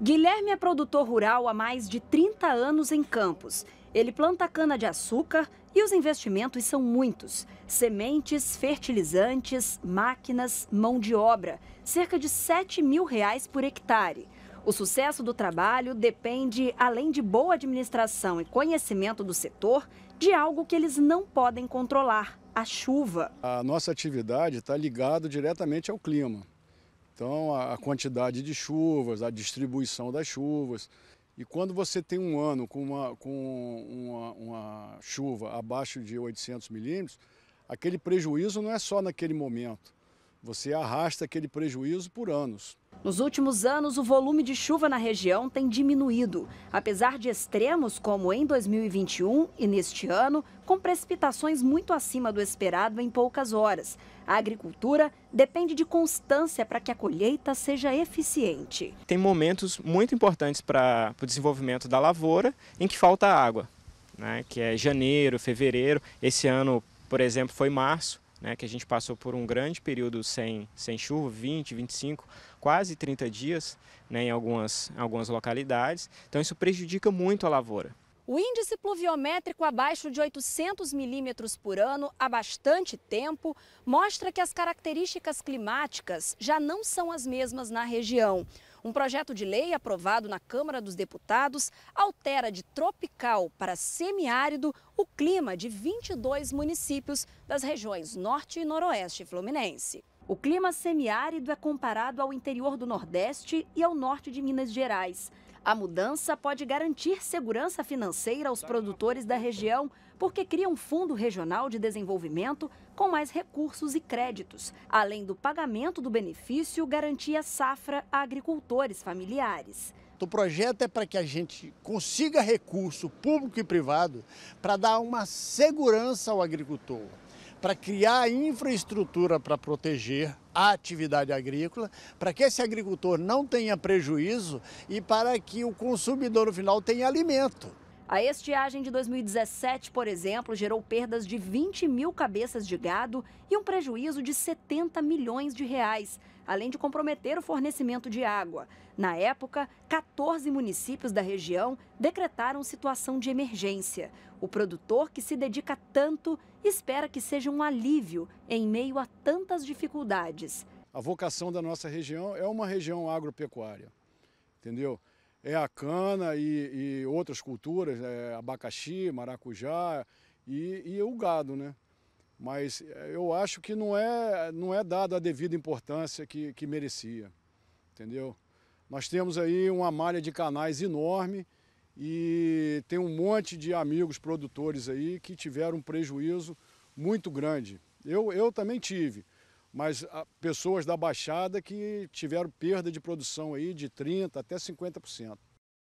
Guilherme é produtor rural há mais de 30 anos em Campos. Ele planta cana-de-açúcar e os investimentos são muitos: sementes, fertilizantes, máquinas, mão de obra. Cerca de 7 mil reais por hectare. O sucesso do trabalho depende, além de boa administração e conhecimento do setor, de algo que eles não podem controlar: a chuva. A nossa atividade está ligada diretamente ao clima. Então, a quantidade de chuvas, a distribuição das chuvas. E quando você tem um ano com uma, com uma, uma chuva abaixo de 800 milímetros, aquele prejuízo não é só naquele momento. Você arrasta aquele prejuízo por anos. Nos últimos anos, o volume de chuva na região tem diminuído, apesar de extremos como em 2021 e neste ano, com precipitações muito acima do esperado em poucas horas. A agricultura depende de constância para que a colheita seja eficiente. Tem momentos muito importantes para o desenvolvimento da lavoura em que falta água, né? que é janeiro, fevereiro. Esse ano, por exemplo, foi março né, que a gente passou por um grande período sem, sem chuva, 20, 25, quase 30 dias né, em algumas, algumas localidades. Então isso prejudica muito a lavoura. O índice pluviométrico abaixo de 800 milímetros por ano há bastante tempo mostra que as características climáticas já não são as mesmas na região. Um projeto de lei aprovado na Câmara dos Deputados altera de tropical para semiárido o clima de 22 municípios das regiões Norte e Noroeste Fluminense. O clima semiárido é comparado ao interior do Nordeste e ao norte de Minas Gerais. A mudança pode garantir segurança financeira aos produtores da região, porque cria um fundo regional de desenvolvimento com mais recursos e créditos, além do pagamento do benefício garantia safra a agricultores familiares. O projeto é para que a gente consiga recurso público e privado para dar uma segurança ao agricultor para criar infraestrutura para proteger a atividade agrícola, para que esse agricultor não tenha prejuízo e para que o consumidor no final tenha alimento. A estiagem de 2017, por exemplo, gerou perdas de 20 mil cabeças de gado e um prejuízo de 70 milhões de reais, além de comprometer o fornecimento de água. Na época, 14 municípios da região decretaram situação de emergência. O produtor que se dedica tanto espera que seja um alívio em meio a tantas dificuldades. A vocação da nossa região é uma região agropecuária, entendeu? é a cana e, e outras culturas, é, abacaxi, maracujá e, e o gado, né? Mas é, eu acho que não é, não é dada a devida importância que, que merecia, entendeu? Nós temos aí uma malha de canais enorme e tem um monte de amigos produtores aí que tiveram um prejuízo muito grande. Eu, eu também tive mas ah, pessoas da Baixada que tiveram perda de produção aí de 30% até 50%.